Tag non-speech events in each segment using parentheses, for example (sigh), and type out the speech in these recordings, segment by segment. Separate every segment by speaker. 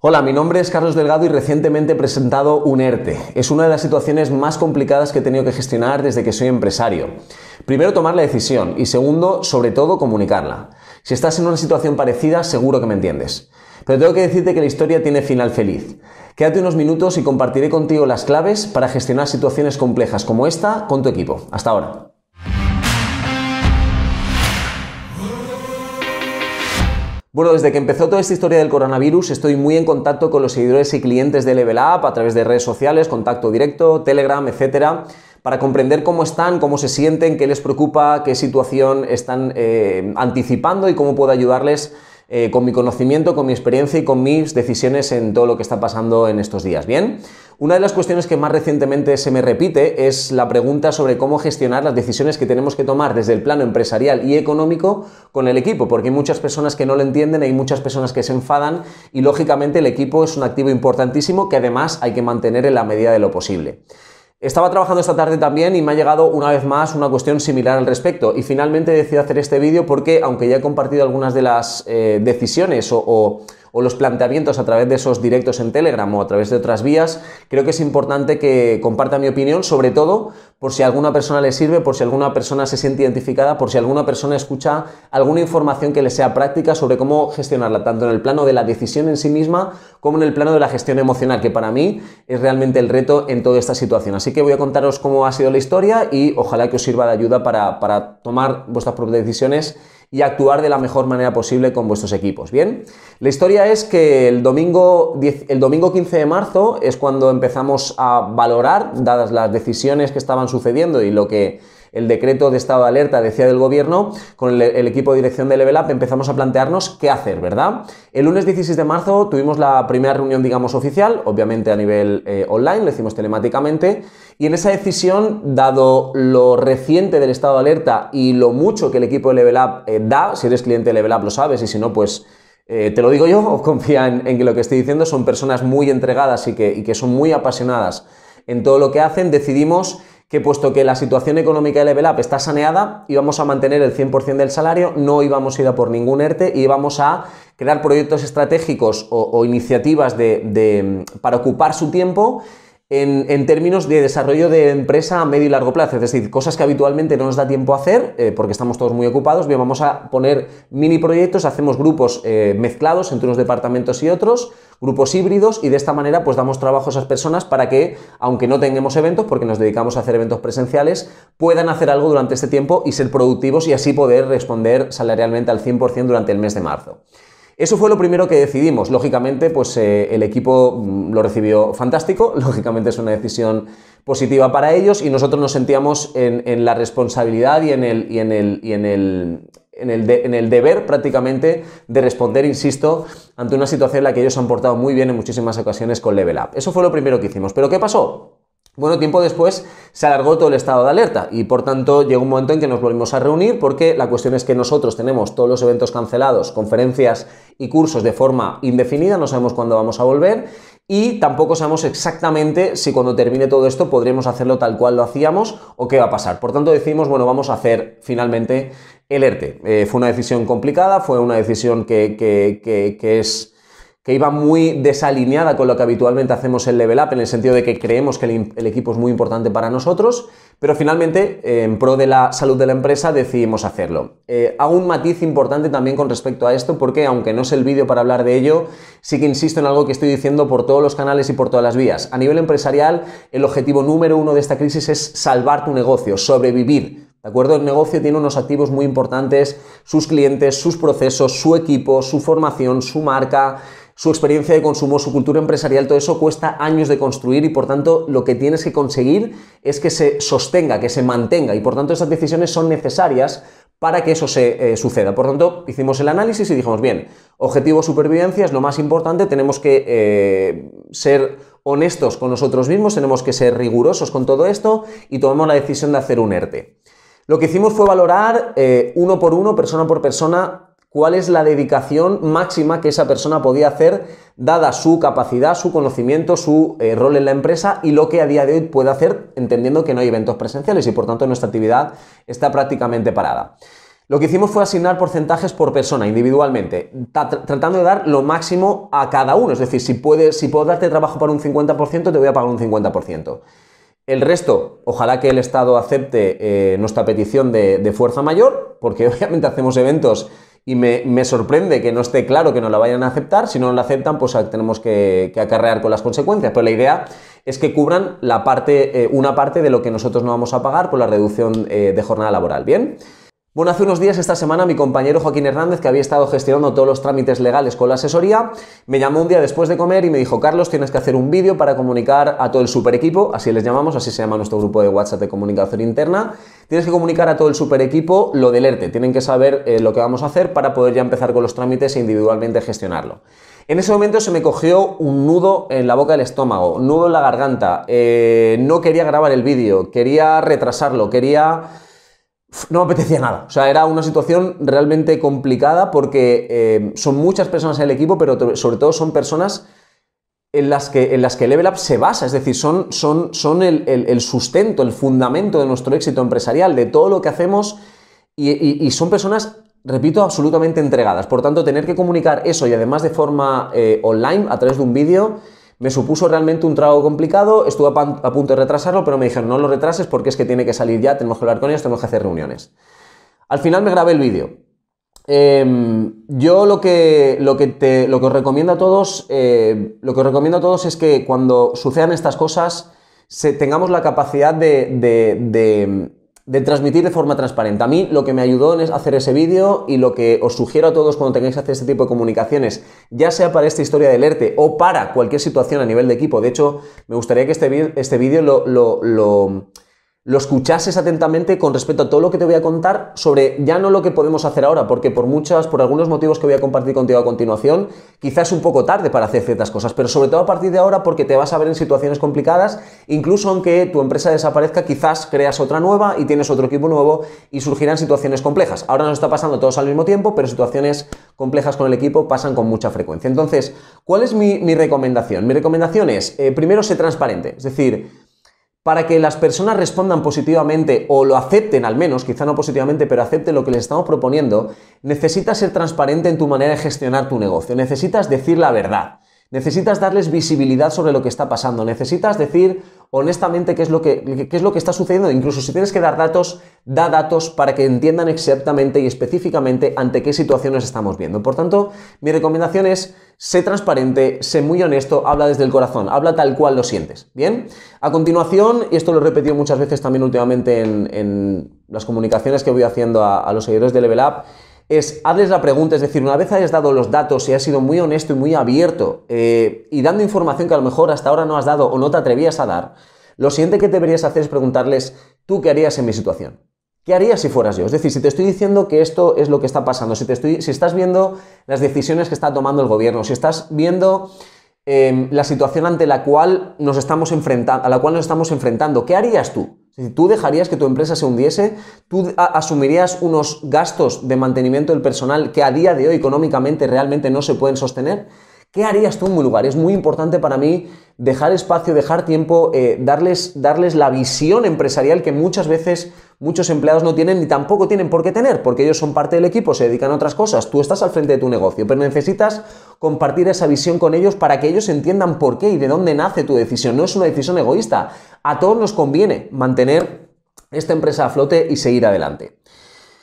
Speaker 1: Hola, mi nombre es Carlos Delgado y recientemente he presentado Unerte. Es una de las situaciones más complicadas que he tenido que gestionar desde que soy empresario. Primero, tomar la decisión y segundo, sobre todo, comunicarla. Si estás en una situación parecida, seguro que me entiendes. Pero tengo que decirte que la historia tiene final feliz. Quédate unos minutos y compartiré contigo las claves para gestionar situaciones complejas como esta con tu equipo. Hasta ahora. Bueno, desde que empezó toda esta historia del coronavirus estoy muy en contacto con los seguidores y clientes de Level Up a través de redes sociales, contacto directo, Telegram, etcétera, para comprender cómo están, cómo se sienten, qué les preocupa, qué situación están eh, anticipando y cómo puedo ayudarles eh, con mi conocimiento, con mi experiencia y con mis decisiones en todo lo que está pasando en estos días. Bien, una de las cuestiones que más recientemente se me repite es la pregunta sobre cómo gestionar las decisiones que tenemos que tomar desde el plano empresarial y económico con el equipo, porque hay muchas personas que no lo entienden, hay muchas personas que se enfadan y lógicamente el equipo es un activo importantísimo que además hay que mantener en la medida de lo posible. Estaba trabajando esta tarde también y me ha llegado una vez más una cuestión similar al respecto y finalmente decidí hacer este vídeo porque aunque ya he compartido algunas de las eh, decisiones o o los planteamientos a través de esos directos en Telegram o a través de otras vías, creo que es importante que comparta mi opinión, sobre todo por si a alguna persona le sirve, por si alguna persona se siente identificada, por si alguna persona escucha alguna información que le sea práctica sobre cómo gestionarla, tanto en el plano de la decisión en sí misma como en el plano de la gestión emocional, que para mí es realmente el reto en toda esta situación. Así que voy a contaros cómo ha sido la historia y ojalá que os sirva de ayuda para, para tomar vuestras propias decisiones y actuar de la mejor manera posible con vuestros equipos. Bien, la historia es que el domingo, el domingo 15 de marzo es cuando empezamos a valorar, dadas las decisiones que estaban sucediendo y lo que el decreto de estado de alerta, decía del gobierno, con el, equipo de dirección de Level Up empezamos a plantearnos qué hacer, ¿verdad? El lunes 16 de marzo tuvimos la primera reunión, digamos, oficial, obviamente a nivel eh, online, lo hicimos telemáticamente, y en esa decisión, dado lo reciente del estado de alerta y lo mucho que el equipo de Level Up eh, da, si eres cliente de Level Up lo sabes, y si no, pues... Eh, te lo digo yo, (laughs) confía en, que lo que estoy diciendo son personas muy entregadas y que son muy apasionadas en todo lo que hacen, decidimos que puesto que la situación económica de Level Up está saneada, íbamos a mantener el 100% del salario, no íbamos a ir a por ningún ERTE y íbamos a crear proyectos estratégicos o, iniciativas para ocupar su tiempo en, términos de desarrollo de empresa a medio y largo plazo, es decir, cosas que habitualmente no nos da tiempo a hacer eh, porque estamos todos muy ocupados, bien, vamos a poner mini proyectos, hacemos grupos eh, mezclados entre unos departamentos y otros, grupos híbridos y de esta manera pues damos trabajo a esas personas para que, aunque no tengamos eventos, porque nos dedicamos a hacer eventos presenciales, puedan hacer algo durante este tiempo y ser productivos y así poder responder salarialmente al 100% durante el mes de marzo. Eso fue lo primero que decidimos. Lógicamente, pues eh, el equipo mm, lo recibió fantástico. (laughs) Lógicamente es una decisión positiva para ellos y nosotros nos sentíamos en, en la responsabilidad y en el, y en el, y en el en el, deber prácticamente de responder, insisto, ante una situación en la que ellos han portado muy bien en muchísimas ocasiones con Level Up. Eso fue lo primero que hicimos. Pero ¿qué pasó? Bueno, tiempo después se alargó todo el estado de alerta y por tanto llegó un momento en que nos volvimos a reunir porque la cuestión es que nosotros tenemos todos los eventos cancelados, conferencias y cursos de forma indefinida, no sabemos cuándo vamos a volver y tampoco sabemos exactamente si cuando termine todo esto podremos hacerlo tal cual lo hacíamos o qué va a pasar. Por tanto, decimos, bueno, vamos a hacer finalmente el ERTE. Eh, fue una decisión complicada, fue una decisión que, es que iba muy desalineada con lo que habitualmente hacemos en Level Up, en el sentido de que creemos que el, equipo es muy importante para nosotros, pero finalmente, eh, en pro de la salud de la empresa, decidimos hacerlo. Eh, hago un matiz importante también con respecto a esto, porque aunque no es el vídeo para hablar de ello, sí que insisto en algo que estoy diciendo por todos los canales y por todas las vías. A nivel empresarial, el objetivo número uno de esta crisis es salvar tu negocio, sobrevivir acuerdo? El negocio tiene unos activos muy importantes, sus clientes, sus procesos, su equipo, su formación, su marca, su experiencia de consumo, su cultura empresarial, todo eso cuesta años de construir y por tanto lo que tienes que conseguir es que se sostenga, que se mantenga y por tanto esas decisiones son necesarias para que eso se eh, suceda. Por tanto, hicimos el análisis y dijimos, bien, objetivo supervivencia es lo más importante, tenemos que eh, ser honestos con nosotros mismos, tenemos que ser rigurosos con todo esto y tomamos la decisión de hacer un ERTE. Lo que hicimos fue valorar eh, uno por uno, persona por persona, cuál es la dedicación máxima que esa persona podía hacer, dada su capacidad, su conocimiento, su eh, rol en la empresa y lo que a día de hoy puede hacer, entendiendo que no hay eventos presenciales y por tanto nuestra actividad está prácticamente parada. Lo que hicimos fue asignar porcentajes por persona individualmente, tratando de dar lo máximo a cada uno. Es decir, si, puedes, si puedo darte trabajo para un 50%, te voy a pagar un 50%. El resto, ojalá que el Estado acepte eh, nuestra petición de, fuerza mayor, porque (laughs) obviamente hacemos eventos y me, sorprende que no esté claro que no la vayan a aceptar. Si no la aceptan, pues tenemos que, acarrear con las consecuencias. Pero la idea es que cubran la parte, eh, una parte de lo que nosotros no vamos a pagar por la reducción eh, de jornada laboral. Bien. Bueno, hace unos días, esta semana, mi compañero Joaquín Hernández, que había estado gestionando todos los trámites legales con la asesoría, me llamó un día después de comer y me dijo, Carlos, tienes que hacer un vídeo para comunicar a todo el super equipo, así les llamamos, así se llama nuestro grupo de WhatsApp de comunicación interna, tienes que comunicar a todo el super equipo lo del ERTE, tienen que saber eh, lo que vamos a hacer para poder ya empezar con los trámites e individualmente gestionarlo. En ese momento se me cogió un nudo en la boca del estómago, nudo en la garganta, eh, no quería grabar el vídeo, quería retrasarlo, quería no apetecía nada. O sea, era una situación realmente complicada porque eh, son muchas personas en el equipo, pero sobre todo son personas en las que, en las que Level Up se basa. Es decir, son, son, son el, sustento, el fundamento de nuestro éxito empresarial, de todo lo que hacemos. Y, son personas, repito, absolutamente entregadas. Por tanto, tener que comunicar eso y además de forma eh, online, a través de un vídeo, me supuso realmente un trago complicado, estuve a, punto de retrasarlo, pero me dijeron, no lo retrases porque es que tiene que salir ya, tenemos que hablar con ellos, tenemos que hacer reuniones. Al final me grabé el vídeo. Em, yo lo que, lo, que te, lo que os recomiendo a todos, eh, lo que recomiendo a todos es que cuando sucedan estas cosas, se, tengamos la capacidad de de transmitir de forma transparente. A mí lo que me ayudó es hacer ese vídeo y lo que os sugiero a todos cuando tengáis que hacer este tipo de comunicaciones, ya sea para esta historia del ERTE o para cualquier situación a nivel de equipo. De hecho, me gustaría que este, este vídeo lo lo escuchases atentamente con respecto a todo lo que te voy a contar sobre ya no lo que podemos hacer ahora, porque por muchas, por algunos motivos que voy a compartir contigo a continuación, quizás es un poco tarde para hacer ciertas cosas, pero sobre todo a partir de ahora porque te vas a ver en situaciones complicadas, incluso aunque tu empresa desaparezca, quizás creas otra nueva y tienes otro equipo nuevo y surgirán situaciones complejas. Ahora no está pasando todos al mismo tiempo, pero situaciones complejas con el equipo pasan con mucha frecuencia. Entonces, ¿cuál es mi, recomendación? Mi recomendación es, eh, primero, ser transparente, es decir, para que las personas respondan positivamente o lo acepten al menos, quizá no positivamente, pero acepten lo que les estamos proponiendo, necesitas ser transparente en tu manera de gestionar tu negocio, necesitas decir la verdad, necesitas darles visibilidad sobre lo que está pasando, necesitas decir honestamente qué es lo que, es lo que está sucediendo. Incluso si tienes que dar datos, da datos para que entiendan exactamente y específicamente ante qué situaciones estamos viendo. Por tanto, mi recomendación es sé transparente, sé muy honesto, habla desde el corazón, habla tal cual lo sientes. Bien, a continuación, y esto lo he repetido muchas veces también últimamente en, las comunicaciones que voy haciendo a, a los seguidores de Level Up, es hazles la pregunta, es decir, una vez hayas dado los datos y has sido muy honesto y muy abierto eh, y dando información que a lo mejor hasta ahora no has dado o no te atrevías a dar, lo siguiente que deberías hacer es preguntarles, ¿tú qué harías en mi situación? ¿Qué harías si fueras yo? Es decir, si te estoy diciendo que esto es lo que está pasando, si, te estoy, si estás viendo las decisiones que está tomando el gobierno, si estás viendo Em, la situación ante la cual nos estamos enfrentando, a la cual nos estamos enfrentando. ¿Qué harías tú? Si tú dejarías que tu empresa se hundiese, tú asumirías unos gastos de mantenimiento del personal que a día de hoy económicamente realmente no se pueden sostener. ¿Qué harías tú en mi lugar? Es muy importante para mí dejar espacio, dejar tiempo, eh, darles, darles la visión empresarial que muchas veces muchos empleados no tienen ni tampoco tienen por qué tener, porque ellos son parte del equipo, se dedican a otras cosas, tú estás al frente de tu negocio, pero necesitas compartir esa visión con ellos para que ellos entiendan por qué y de dónde nace tu decisión. No es una decisión egoísta. A todos nos conviene mantener esta empresa a flote y seguir adelante.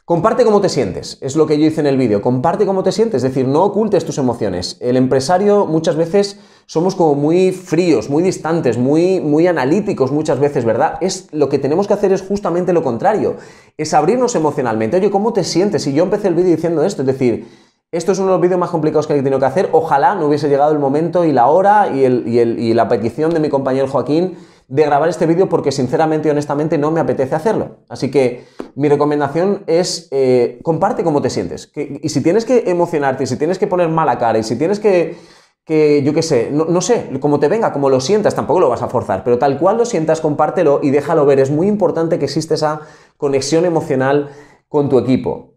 Speaker 1: Comparte cómo te sientes, es lo que yo hice en el vídeo, comparte cómo te sientes, es decir, no ocultes tus emociones. El empresario muchas veces somos como muy fríos, muy distantes, muy, muy analíticos muchas veces, ¿verdad? Es, lo que tenemos que hacer es justamente lo contrario, es abrirnos emocionalmente. Oye, ¿cómo te sientes? Y yo empecé el vídeo diciendo esto, es decir, esto es uno de los vídeos más complicados que he tenido que hacer, ojalá no hubiese llegado el momento y la hora y la petición de mi compañero Joaquín de grabar este vídeo porque sinceramente y honestamente no me apetece hacerlo. Así que mi recomendación es eh, comparte cómo te sientes. y si tienes que emocionarte, si tienes que poner mala cara, y si tienes que, que yo qué sé, no, sé, como te venga, como lo sientas, tampoco lo vas a forzar, pero tal cual lo sientas, compártelo y déjalo ver. Es muy importante que exista esa conexión emocional con tu equipo.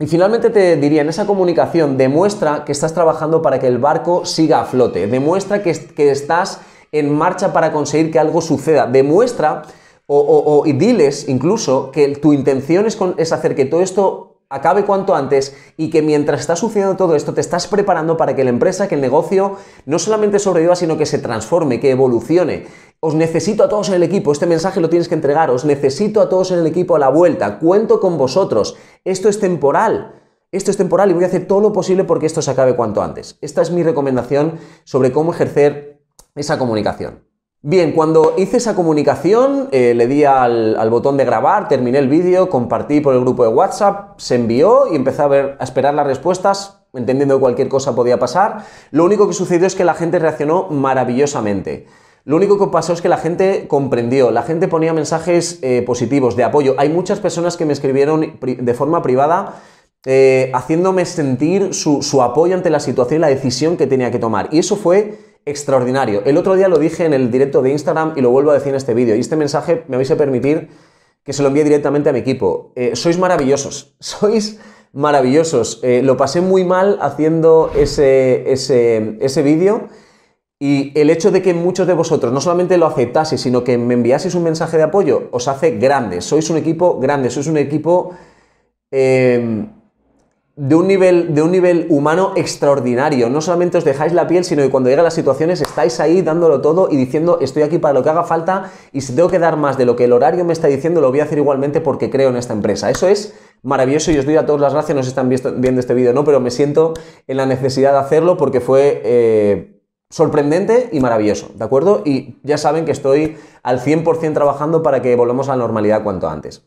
Speaker 1: Y finalmente te diría, en esa comunicación demuestra que estás trabajando para que el barco siga a flote, demuestra que, que estás en marcha para conseguir que algo suceda. Demuestra o, diles incluso que tu intención es, es hacer que todo esto acabe cuanto antes y que mientras está sucediendo todo esto te estás preparando para que la empresa, que el negocio no solamente sobreviva, sino que se transforme, que evolucione. Os necesito a todos en el equipo, este mensaje lo tienes que entregar, os necesito a todos en el equipo a la vuelta, cuento con vosotros, esto es temporal. Esto es temporal y voy a hacer todo lo posible porque esto se acabe cuanto antes. Esta es mi recomendación sobre cómo ejercer esa comunicación. Bien, cuando hice esa comunicación, eh, le di al, botón de grabar, terminé el vídeo, compartí por el grupo de WhatsApp, se envió y empecé a, ver, a esperar las respuestas, entendiendo que cualquier cosa podía pasar. Lo único que sucedió es que la gente reaccionó maravillosamente. Lo único que pasó es que la gente comprendió, la gente ponía mensajes eh, positivos, de apoyo. Hay muchas personas que me escribieron de forma privada eh, haciéndome sentir su apoyo ante la situación y la decisión que tenía que tomar. Y eso fue extraordinario. El otro día lo dije en el directo de Instagram y lo vuelvo a decir en este vídeo. Y este mensaje me vais a permitir que se lo envíe directamente a mi equipo. Eh, sois maravillosos, (laughs) sois maravillosos. Eh, lo pasé muy mal haciendo ese, ese, vídeo y el hecho de que muchos de vosotros no solamente lo aceptase, sino que me enviaseis un mensaje de apoyo, os hace grandes. Sois un equipo grande, sois un equipo... Eh, de un, nivel, de un nivel humano extraordinario. No solamente os dejáis la piel, sino que cuando llegan las situaciones estáis ahí dándolo todo y diciendo estoy aquí para lo que haga falta y si tengo que dar más de lo que el horario me está diciendo, lo voy a hacer igualmente porque creo en esta empresa. Eso es maravilloso y os doy a todos las gracias, no están viendo este vídeo, ¿no? Pero me siento en la necesidad de hacerlo porque fue... Eh, sorprendente y maravilloso, ¿de acuerdo? Y ya saben que estoy al 100% trabajando para que volvamos a la normalidad cuanto antes.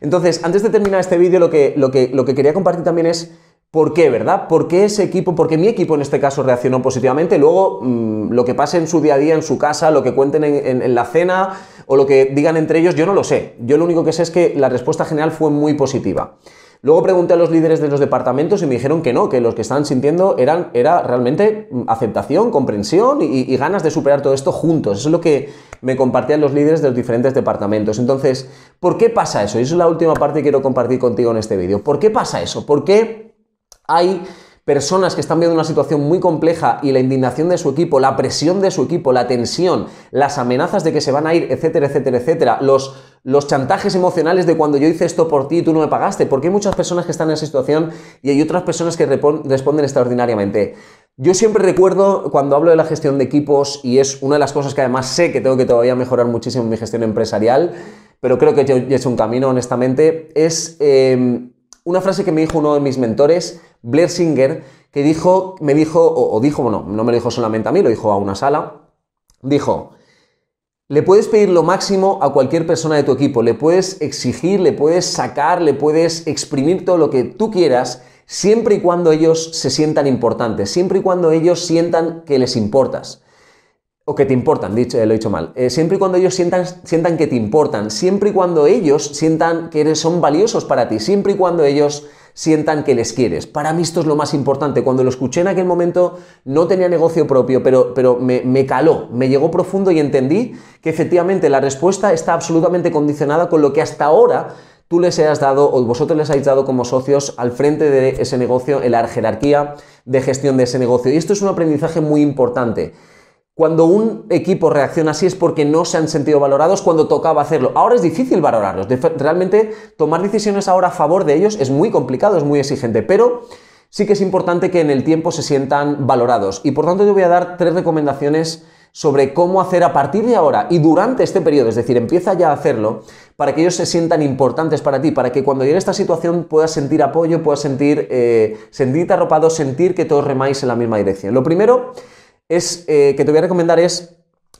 Speaker 1: Entonces, antes de terminar este vídeo, lo que, lo que, quería compartir también es por qué, ¿verdad? ¿Por qué ese equipo, por qué mi equipo en este caso reaccionó positivamente? Luego, mm, lo que pase en su día a día, en su casa, lo que cuenten en la cena o lo que digan entre ellos, yo no lo sé. Yo lo único que sé es que la respuesta general fue muy positiva. Luego pregunté a los líderes de los departamentos y me dijeron que no, que los que estaban sintiendo eran, era realmente mm, aceptación, comprensión y, ganas de superar todo esto juntos. Eso es lo que me compartían los líderes de los diferentes departamentos. Entonces, ¿por qué pasa eso? Y esa es la última parte que quiero compartir contigo en este vídeo. ¿Por qué pasa eso? ¿Por qué hay personas que están viendo una situación muy compleja y la indignación de su equipo, la presión de su equipo, la tensión, las amenazas de que se van a ir, etcétera, etcétera, etcétera, los, los chantajes emocionales de cuando yo hice esto por ti y tú no me pagaste, porque hay muchas personas que están en esa situación y hay otras personas que responden extraordinariamente. Yo siempre recuerdo cuando hablo de la gestión de equipos, y es una de las cosas que además sé que tengo que todavía mejorar muchísimo mi gestión empresarial, pero creo que he hecho un camino, honestamente, es eh, una frase que me dijo uno de mis mentores, Blair Singer, que dijo, me dijo, o, dijo, bueno, no me lo dijo solamente a mí, lo dijo a una sala, dijo, le puedes pedir lo máximo a cualquier persona de tu equipo, le puedes exigir, le puedes sacar, le puedes exprimir todo lo que tú quieras, siempre y cuando ellos se sientan importantes, siempre y cuando ellos sientan que les importas o que te importan, lo he dicho mal, eh, siempre y cuando ellos sientan, que te importan, siempre y cuando ellos sientan que eres, son valiosos para ti, siempre y cuando ellos sientan que les quieres. Para mí esto es lo más importante. Cuando lo escuché en aquel momento no tenía negocio propio, pero, pero me, caló, me llegó profundo y entendí que efectivamente la respuesta está absolutamente condicionada con lo que hasta ahora tú les hayas dado o vosotros les habéis dado como socios al frente de ese negocio, en la jerarquía de gestión de ese negocio. Y esto es un aprendizaje muy importante. Cuando un equipo reacciona así es porque no se han sentido valorados cuando tocaba hacerlo. Ahora es difícil valorarlos. realmente tomar decisiones ahora a favor de ellos es muy complicado, es muy exigente, pero sí que es importante que en el tiempo se sientan valorados. Y por tanto yo voy a dar tres recomendaciones sobre cómo hacer a partir de ahora y durante este periodo, es decir, empieza ya a hacerlo, para que ellos se sientan importantes para ti, para que cuando llegue esta situación puedas sentir apoyo, puedas sentir, eh, sentirte arropado, sentir que todos remáis en la misma dirección. Lo primero es, eh, que te voy a recomendar es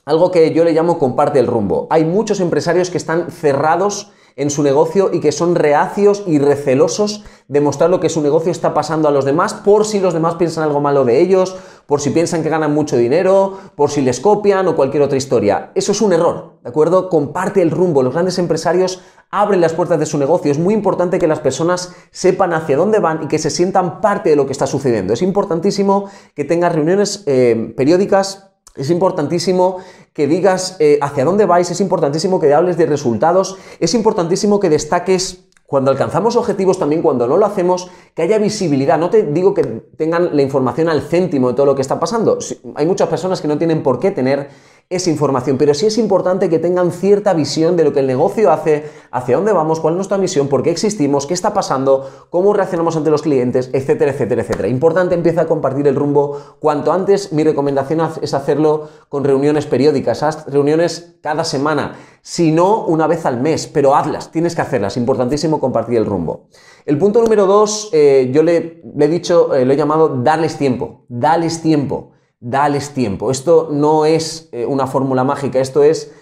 Speaker 1: algo que yo le llamo comparte el rumbo. Hay muchos empresarios que están cerrados en su negocio y que son reacios y recelosos de mostrar lo que su negocio está pasando a los demás por si los demás piensan algo malo de ellos, por si piensan que ganan mucho dinero, por si les copian o cualquier otra historia. Eso es un error, ¿de acuerdo? Comparte el rumbo. Los grandes empresarios abren las puertas de su negocio. Es muy importante que las personas sepan hacia dónde van y que se sientan parte de lo que está sucediendo. Es importantísimo que tengas reuniones eh, periódicas es importantísimo que digas eh, hacia dónde vais, es importantísimo que hables de resultados, es importantísimo que destaques cuando alcanzamos objetivos, también cuando no lo hacemos, que haya visibilidad. No te digo que tengan la información al céntimo de todo lo que está pasando. Hay muchas personas que no tienen por qué tener esa información, pero sí es importante que tengan cierta visión de lo que el negocio hace, hacia dónde vamos, cuál es nuestra misión, por qué existimos, qué está pasando, cómo reaccionamos ante los clientes, etcétera, etcétera, etcétera. Importante, empieza a compartir el rumbo cuanto antes. Mi recomendación es hacerlo con reuniones periódicas, haz reuniones cada semana, si no una vez al mes, pero hazlas, tienes que hacerlas. Importantísimo compartir el rumbo. El punto número dos, eh, yo le, he dicho, eh, lo he llamado darles tiempo, dales tiempo dales tiempo. Esto no es eh, una fórmula mágica, esto es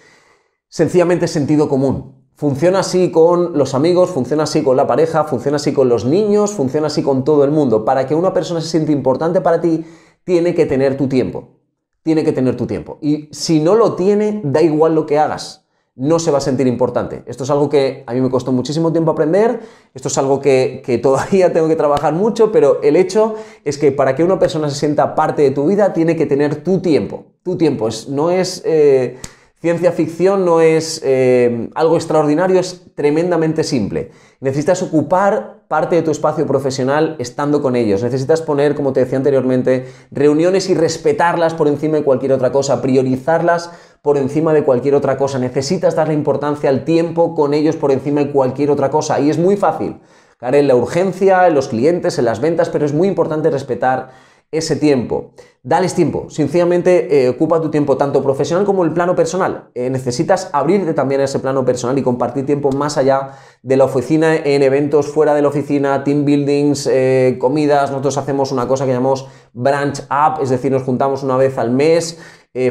Speaker 1: sencillamente sentido común. Funciona así con los amigos, funciona así con la pareja, funciona así con los niños, funciona así con todo el mundo. Para que una persona se siente importante para ti, tiene que tener tu tiempo. Tiene que tener tu tiempo. Y si no lo tiene, da igual lo que hagas no se va a sentir importante. Esto es algo que a mí me costó muchísimo tiempo aprender, esto es algo que, todavía (laughs) tengo que trabajar mucho, pero el hecho es que para que una persona se sienta parte de tu vida tiene que tener tu tiempo. Tu tiempo no es... Eh, Ciencia ficción no es eh, algo extraordinario, es tremendamente simple. Necesitas ocupar parte de tu espacio profesional estando con ellos. Necesitas poner, como te decía anteriormente, reuniones y respetarlas por encima de cualquier otra cosa, priorizarlas por encima de cualquier otra cosa. Necesitas darle importancia al tiempo con ellos por encima de cualquier otra cosa. Y es muy fácil. Claro, en la urgencia, en los clientes, en las ventas, pero es muy importante respetar ese tiempo. Dales tiempo. Sinceramente, eh, ocupa tu tiempo tanto profesional como el plano personal. Eh, necesitas abrirte también a ese plano personal y compartir tiempo más allá de la oficina en eventos fuera de la oficina, team buildings, eh, comidas. Nosotros hacemos una cosa que llamamos branch up, es decir, nos juntamos una vez al mes.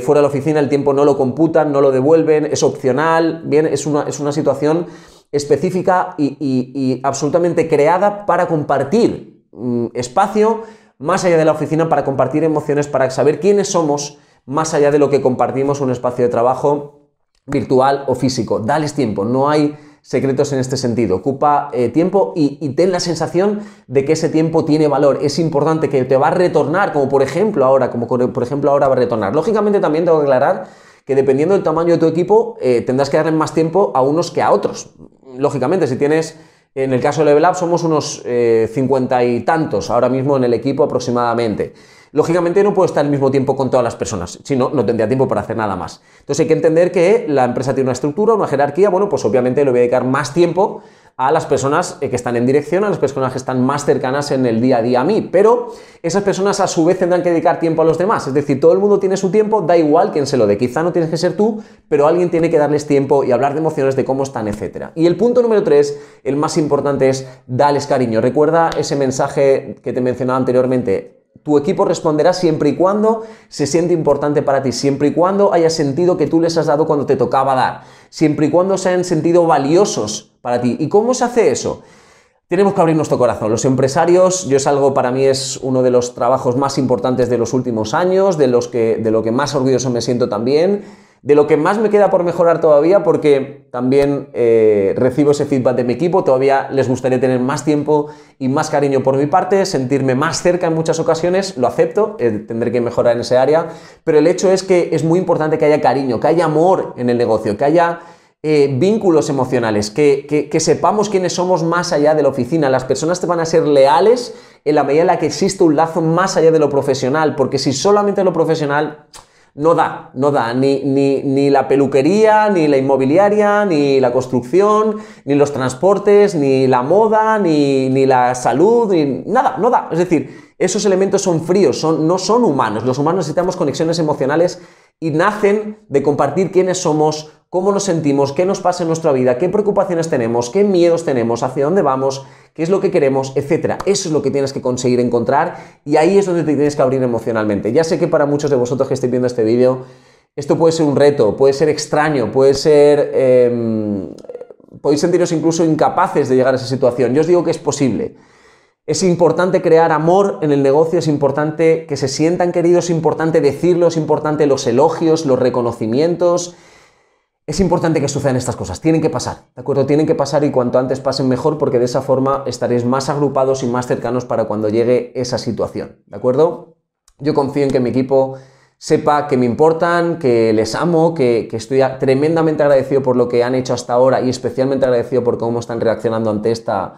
Speaker 1: fuera de la oficina el tiempo no lo computan, no lo devuelven, es opcional. Bien, es una, es una situación específica y, absolutamente creada para compartir mm, espacio más allá de la oficina para compartir emociones, para saber quiénes somos, más allá de lo que compartimos un espacio de trabajo virtual o físico. Dales tiempo, no hay secretos en este sentido. Ocupa eh, tiempo y, ten la sensación de que ese tiempo tiene valor. Es importante que te va a retornar, como por ejemplo ahora, como por ejemplo ahora va a retornar. Lógicamente también tengo que aclarar que dependiendo del tamaño de tu equipo, eh, tendrás que darle más tiempo a unos que a otros. Lógicamente, si tienes en el caso de Level Up somos unos eh, cincuenta y tantos ahora mismo en el equipo aproximadamente. Lógicamente no puedo estar al mismo tiempo con todas las personas, si no, no tendría tiempo para hacer nada más. Entonces hay que entender que la empresa tiene una estructura, una jerarquía, bueno, pues obviamente le voy a dedicar más tiempo a las personas eh, que están en dirección, a las personas que están más cercanas en el día a día a mí, pero esas personas a su vez tendrán que dedicar tiempo a los demás, es decir, todo el mundo tiene su tiempo, da igual quién se lo dé, quizá no tienes que ser tú, pero alguien tiene que darles tiempo y hablar de emociones, de cómo están, etc. Y el punto número tres, el más importante es dales cariño, recuerda ese mensaje que te mencionaba anteriormente, tu equipo responderá siempre y cuando se siente importante para ti, siempre y cuando haya sentido que tú les has dado cuando te tocaba dar siempre y cuando se hayan sentido valiosos para ti. ¿Y cómo se hace eso? Tenemos que abrir nuestro corazón. Los empresarios, yo es algo para mí es uno de los trabajos más importantes de los últimos años, de los que de lo que más orgulloso me siento también de lo que más me queda por mejorar todavía, porque también eh, recibo ese feedback de mi equipo, todavía les gustaría tener más tiempo y más cariño por mi parte, sentirme más cerca en muchas ocasiones, lo acepto, eh, tendré que mejorar en ese área, pero el hecho es que es muy importante que haya cariño, que haya amor en el negocio, que haya eh, vínculos emocionales, que, que, sepamos quiénes somos más allá de la oficina. Las personas te van a ser leales en la medida en la que existe un lazo más allá de lo profesional, porque si solamente lo profesional no da, no da, ni, la peluquería, ni la inmobiliaria, ni la construcción, ni los transportes, ni la moda, ni, la salud, ni nada, no da. Es decir, esos elementos son fríos, no son humanos. Los humanos necesitamos conexiones emocionales y nacen de compartir quiénes somos, cómo nos sentimos, qué nos pasa en nuestra vida, qué preocupaciones tenemos, qué miedos tenemos, hacia dónde vamos, qué es lo que queremos, etcétera. Eso es lo que tienes que conseguir encontrar y ahí es donde te tienes que abrir emocionalmente. Ya sé que para muchos de vosotros que estéis viendo este vídeo, esto puede ser un reto, puede ser extraño, puede ser... Em, podéis sentiros incluso incapaces de llegar a esa situación. Yo os digo que es posible. Es importante crear amor en el negocio, es importante que se sientan queridos, es importante decirlo, es importante los elogios, los reconocimientos, es importante que sucedan estas cosas, tienen que pasar, ¿de acuerdo? Tienen que pasar y cuanto antes pasen mejor porque de esa forma estaréis más agrupados y más cercanos para cuando llegue esa situación, ¿de acuerdo? Yo confío en que mi equipo sepa que me importan, que les amo, que, estoy tremendamente agradecido por lo que han hecho hasta ahora y especialmente agradecido por cómo están reaccionando ante esta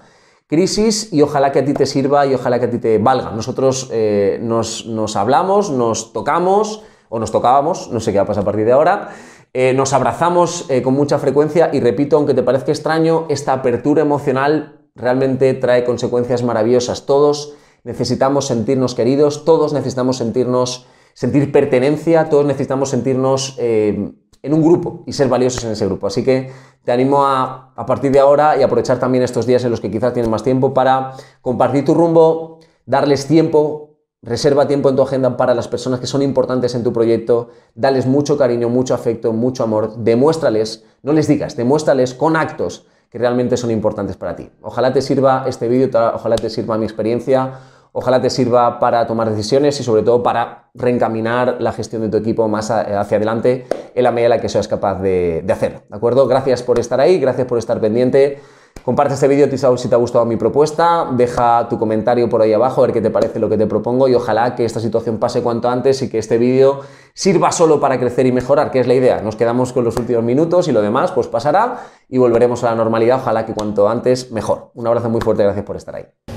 Speaker 1: crisis y ojalá que a ti te sirva y ojalá que a ti te valga. Nosotros eh, nos, nos hablamos, nos tocamos o nos tocábamos, no sé qué va a pasar a partir de ahora. Eh, nos abrazamos eh, con mucha frecuencia y repito, aunque te parezca extraño, esta apertura emocional realmente trae consecuencias maravillosas. Todos necesitamos sentirnos queridos, todos necesitamos sentirnos, sentir pertenencia, todos necesitamos sentirnos eh, en un grupo y ser valiosos en ese grupo. Así que te animo a, a partir de ahora y aprovechar también estos días en los que quizás tienes más tiempo para compartir tu rumbo, darles tiempo, Reserva tiempo en tu agenda para las personas que son importantes en tu proyecto, dales mucho cariño, mucho afecto, mucho amor, demuéstrales, no les digas, demuéstrales con actos que realmente son importantes para ti. Ojalá te sirva este vídeo, ojalá te sirva mi experiencia, ojalá te sirva para tomar decisiones y sobre todo para reencaminar la gestión de tu equipo más hacia adelante en la medida en la que seas capaz de, de hacer. ¿De acuerdo? Gracias por estar ahí, gracias por estar pendiente. Comparte este vídeo si te ha gustado mi propuesta, deja tu comentario por ahí abajo, a ver qué te parece lo que te propongo y ojalá que esta situación pase cuanto antes y que este vídeo sirva solo para crecer y mejorar, que es la idea. Nos quedamos con los últimos minutos y lo demás pues pasará y volveremos a la normalidad, ojalá que cuanto antes mejor. Un abrazo muy fuerte, gracias por estar ahí.